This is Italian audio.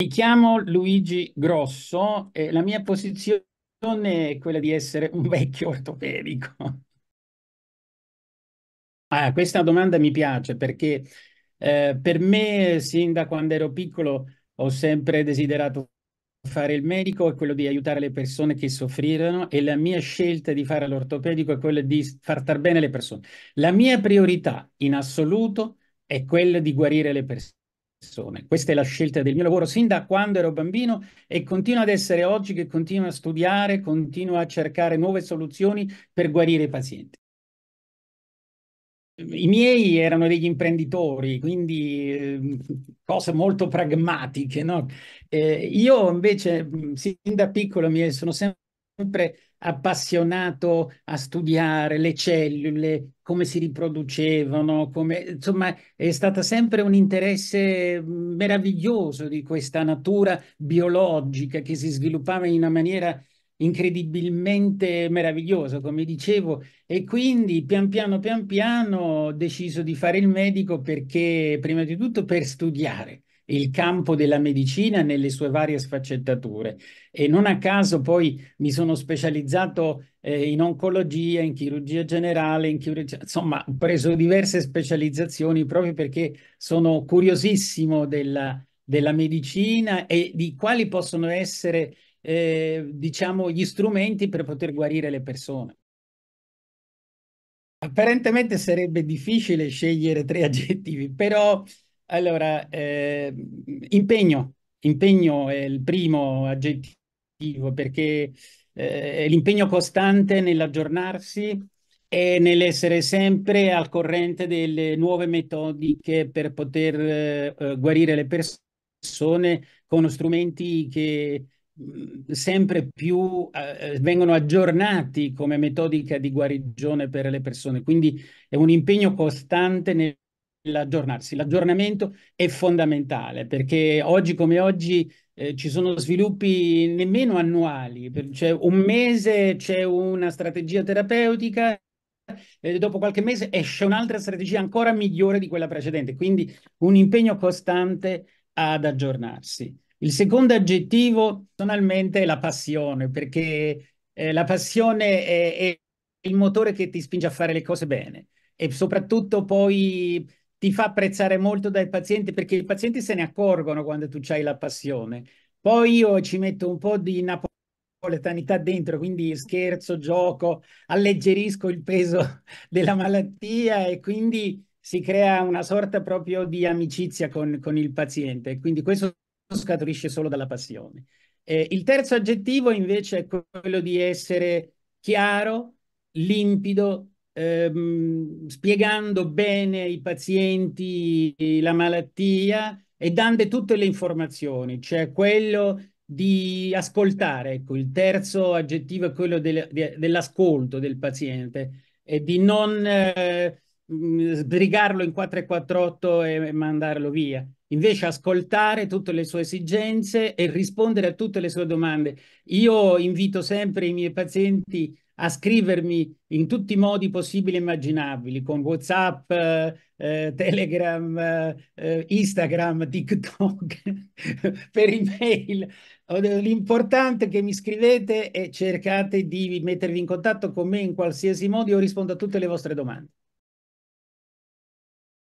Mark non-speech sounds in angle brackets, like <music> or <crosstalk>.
Mi chiamo Luigi Grosso e la mia posizione è quella di essere un vecchio ortopedico. Ah, questa domanda mi piace perché eh, per me, sin da quando ero piccolo, ho sempre desiderato fare il medico e quello di aiutare le persone che soffrivano e la mia scelta di fare l'ortopedico è quella di far star bene le persone. La mia priorità in assoluto è quella di guarire le persone persone. Questa è la scelta del mio lavoro sin da quando ero bambino e continua ad essere oggi che continuo a studiare, continuo a cercare nuove soluzioni per guarire i pazienti. I miei erano degli imprenditori, quindi ehm, cose molto pragmatiche. No? Eh, io invece, sin da piccolo, mi sono sempre sempre appassionato a studiare le cellule, come si riproducevano, come, insomma è stato sempre un interesse meraviglioso di questa natura biologica che si sviluppava in una maniera incredibilmente meravigliosa, come dicevo, e quindi pian piano pian piano ho deciso di fare il medico perché, prima di tutto, per studiare il campo della medicina nelle sue varie sfaccettature e non a caso poi mi sono specializzato eh, in oncologia, in chirurgia generale, in chirurgia, insomma ho preso diverse specializzazioni proprio perché sono curiosissimo della, della medicina e di quali possono essere eh, diciamo gli strumenti per poter guarire le persone. Apparentemente sarebbe difficile scegliere tre <laughs> aggettivi, però allora, eh, impegno. Impegno è il primo aggettivo perché eh, l'impegno costante nell'aggiornarsi e nell'essere sempre al corrente delle nuove metodiche per poter eh, eh guarire le persone con strumenti che mh, mm, sempre più eh, eh, vengono aggiornati come metodica di guarigione per le persone. Quindi è un impegno costante nel l'aggiornarsi. L'aggiornamento è fondamentale perché oggi come oggi eh, ci sono sviluppi nemmeno annuali, cioè un mese c'è una strategia terapeutica e eh, dopo qualche mese esce un'altra strategia ancora migliore di quella precedente, quindi un impegno costante ad aggiornarsi. Il secondo aggettivo personalmente è la passione, perché eh, la passione è, è il motore che ti spinge a fare le cose bene e soprattutto poi ti fa apprezzare molto dai pazienti perché i pazienti se ne accorgono quando tu hai la passione. Poi io ci metto un po' di napoletanità dentro, quindi scherzo, gioco, alleggerisco il peso <laughs> della malattia e quindi si crea una sorta proprio di amicizia con, con il paziente. Quindi questo scaturisce solo dalla passione. Eh, il terzo aggettivo invece è quello di essere chiaro, limpido, ehm, spiegando bene ai pazienti la malattia e dando tutte le informazioni, cioè quello di ascoltare, ecco, il terzo aggettivo è quello del, de, dell'ascolto del paziente e di non eh, mm, sbrigarlo in 448 e, e mandarlo via invece ascoltare tutte le sue esigenze e rispondere a tutte le sue domande. Io invito sempre i miei pazienti a scrivermi in tutti i modi possibili e immaginabili, con WhatsApp, eh, eh Telegram, eh, eh Instagram, <laughs> TikTok, per email. L'importante è che mi scrivete e cercate di mettervi in contatto con me in qualsiasi modo, io rispondo a tutte le vostre domande.